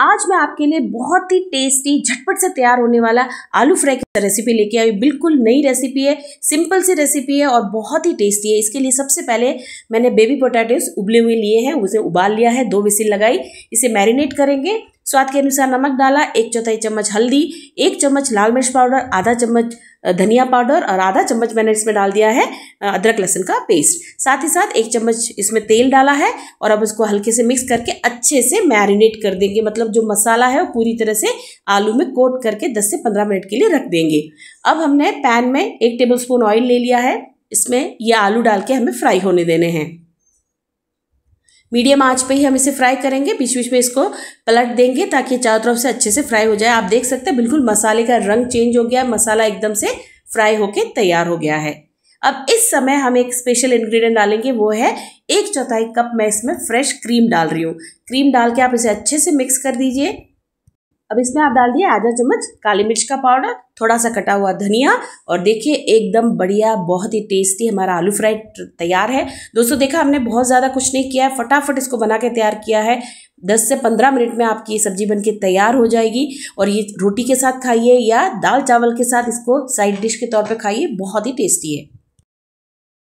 आज मैं आपके लिए बहुत ही टेस्टी झटपट से तैयार होने वाला आलू फ्राई की रेसिपी लेके आई बिल्कुल नई रेसिपी है सिंपल सी रेसिपी है और बहुत ही टेस्टी है इसके लिए सबसे पहले मैंने बेबी पोटैटोस उबले हुए लिए हैं उसे उबाल लिया है दो विसिल लगाई इसे मैरिनेट करेंगे स्वाद के अनुसार नमक डाला एक चौथाई चम्मच हल्दी एक चम्मच लाल मिर्च पाउडर आधा चम्मच धनिया पाउडर और आधा चम्मच मैंने इसमें डाल दिया है अदरक लहसुन का पेस्ट साथ ही साथ एक चम्मच इसमें तेल डाला है और अब उसको हल्के से मिक्स करके अच्छे से मैरिनेट कर देंगे मतलब जो मसाला है वो पूरी तरह से आलू में कोट करके 10 से 15 मिनट के लिए रख देंगे अब हमने पैन में एक स्पून ऑयल ले लिया है इसमें यह आलू डाल के हमें फ्राई होने देने हैं मीडियम आंच पे ही हम इसे फ्राई करेंगे बीच बीच में इसको पलट देंगे ताकि चारों तरफ से अच्छे से फ्राई हो जाए आप देख सकते हैं बिल्कुल मसाले का रंग चेंज हो गया मसाला एकदम से फ्राई होके तैयार हो गया है अब इस समय हम एक स्पेशल इंग्रेडिएंट डालेंगे वो है एक चौथाई कप मैं इसमें फ्रेश क्रीम डाल रही हूँ क्रीम डाल के आप इसे अच्छे से मिक्स कर दीजिए अब इसमें आप डाल दिए आधा चम्मच काली मिर्च का पाउडर थोड़ा सा कटा हुआ धनिया और देखिए एकदम बढ़िया बहुत ही टेस्टी हमारा आलू फ्राई तैयार है दोस्तों देखा हमने बहुत ज़्यादा कुछ नहीं किया है फटाफट इसको बना के तैयार किया है दस से पंद्रह मिनट में आपकी ये सब्जी बनके तैयार हो जाएगी और ये रोटी के साथ खाइए या दाल चावल के साथ इसको साइड डिश के तौर पर खाइए बहुत ही टेस्टी है